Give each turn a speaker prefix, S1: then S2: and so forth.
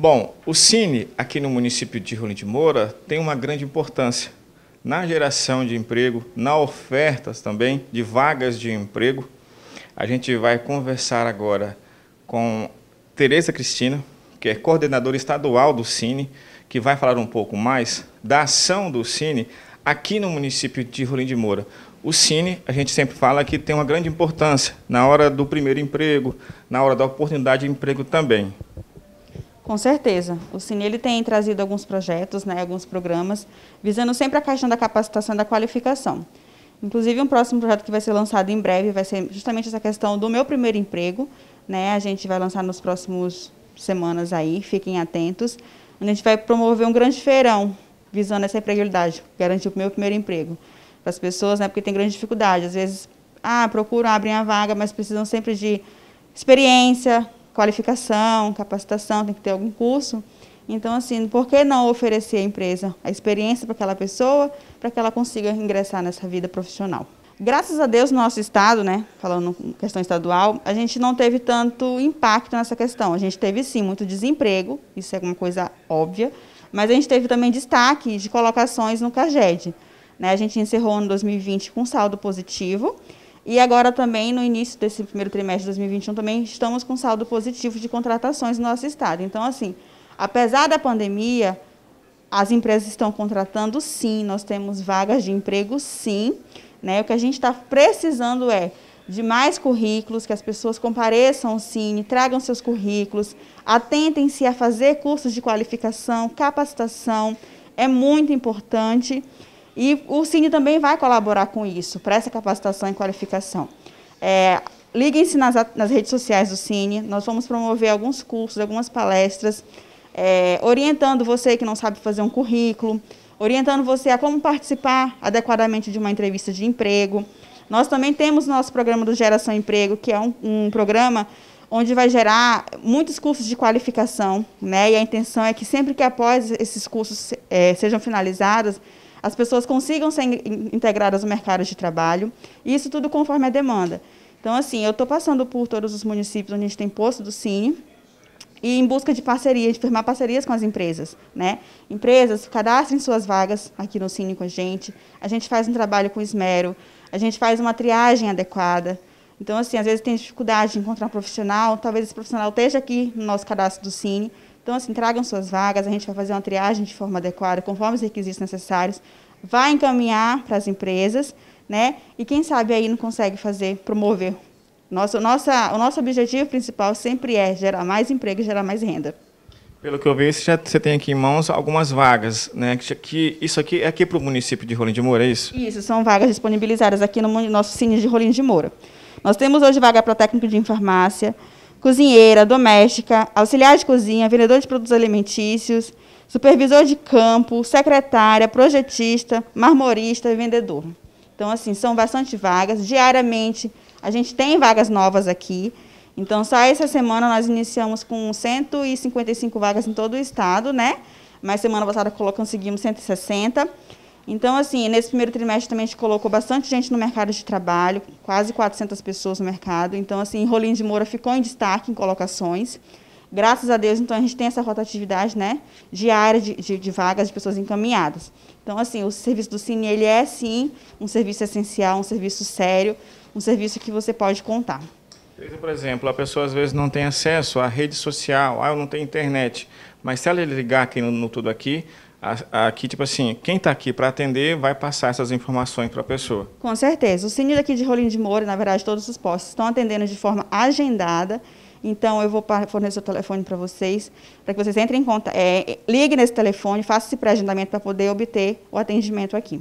S1: Bom, o Cine, aqui no município de Rolim de Moura, tem uma grande importância na geração de emprego, na ofertas também de vagas de emprego. A gente vai conversar agora com Tereza Cristina, que é coordenadora estadual do Cine, que vai falar um pouco mais da ação do Cine aqui no município de Rolim de Moura. O Cine, a gente sempre fala que tem uma grande importância na hora do primeiro emprego, na hora da oportunidade de emprego também.
S2: Com certeza. O Cine ele tem trazido alguns projetos, né, alguns programas, visando sempre a questão da capacitação e da qualificação. Inclusive, um próximo projeto que vai ser lançado em breve vai ser justamente essa questão do meu primeiro emprego. Né? A gente vai lançar nos próximos semanas aí, fiquem atentos. A gente vai promover um grande feirão visando essa empregabilidade, garantir o meu primeiro emprego para as pessoas, né? porque tem grande dificuldade. Às vezes, ah, procuram, abrem a vaga, mas precisam sempre de experiência, qualificação, capacitação, tem que ter algum curso. Então, assim, por que não oferecer à empresa a experiência para aquela pessoa, para que ela consiga ingressar nessa vida profissional? Graças a Deus, no nosso estado, né, falando questão estadual, a gente não teve tanto impacto nessa questão. A gente teve, sim, muito desemprego, isso é uma coisa óbvia, mas a gente teve também destaque de colocações no CAGED. Né? A gente encerrou no 2020 com saldo positivo e agora também, no início desse primeiro trimestre de 2021, também estamos com saldo positivo de contratações no nosso estado. Então, assim, apesar da pandemia, as empresas estão contratando sim, nós temos vagas de emprego sim. Né? O que a gente está precisando é de mais currículos, que as pessoas compareçam sim, tragam seus currículos, atentem-se a fazer cursos de qualificação, capacitação, é muito importante. E o Cine também vai colaborar com isso, para essa capacitação e qualificação. É, Liguem-se nas, nas, redes sociais do Cine, nós vamos promover alguns cursos, algumas palestras, é, orientando você que não sabe fazer um currículo, orientando você a como participar adequadamente de uma entrevista de emprego. Nós também temos nosso programa do Geração Emprego, que é um, um programa onde vai gerar muitos cursos de qualificação, né? E a intenção é que sempre que após esses cursos é, sejam finalizados, as pessoas consigam ser integradas no mercado de trabalho, e isso tudo conforme a demanda. Então, assim, eu estou passando por todos os municípios onde a gente tem posto do Cine, e em busca de parceria, de firmar parcerias com as empresas. Né? Empresas, cadastrem suas vagas aqui no Cine com a gente, a gente faz um trabalho com esmero, a gente faz uma triagem adequada. Então, assim, às vezes tem dificuldade de encontrar um profissional, talvez esse profissional esteja aqui no nosso cadastro do Cine, então, assim, tragam suas vagas, a gente vai fazer uma triagem de forma adequada, conforme os requisitos necessários, vai encaminhar para as empresas, né? E quem sabe aí não consegue fazer, promover. Nosso, nossa, o nosso objetivo principal sempre é gerar mais emprego e gerar mais renda.
S1: Pelo que eu vi, você, você tem aqui em mãos algumas vagas, né? Que, que isso aqui é aqui para o município de Rolim de Moura, é isso?
S2: Isso, são vagas disponibilizadas aqui no nosso Cine de Rolim de Moura. Nós temos hoje vaga para técnico de farmácia, cozinheira, doméstica, auxiliar de cozinha, vendedor de produtos alimentícios, supervisor de campo, secretária, projetista, marmorista e vendedor. Então, assim, são bastante vagas. Diariamente, a gente tem vagas novas aqui. Então, só essa semana nós iniciamos com 155 vagas em todo o estado, né? Mas semana passada conseguimos 160. Então, assim, nesse primeiro trimestre também a gente colocou bastante gente no mercado de trabalho, quase 400 pessoas no mercado. Então, assim, Rolim de Moura ficou em destaque em colocações. Graças a Deus, então, a gente tem essa rotatividade, né, diária de, de, de vagas de pessoas encaminhadas. Então, assim, o serviço do Cine, ele é, sim, um serviço essencial, um serviço sério, um serviço que você pode contar.
S1: Por exemplo, a pessoa às vezes não tem acesso à rede social, ah, eu não tenho internet, mas se ela ligar aqui no, no Tudo Aqui, Aqui, tipo assim, quem está aqui para atender vai passar essas informações para a pessoa.
S2: Com certeza. O Cine daqui de Rolim de Moura, na verdade, todos os postos estão atendendo de forma agendada. Então, eu vou fornecer o telefone para vocês, para que vocês entrem em contato, é, ligue nesse telefone, faça esse pré-agendamento para poder obter o atendimento aqui.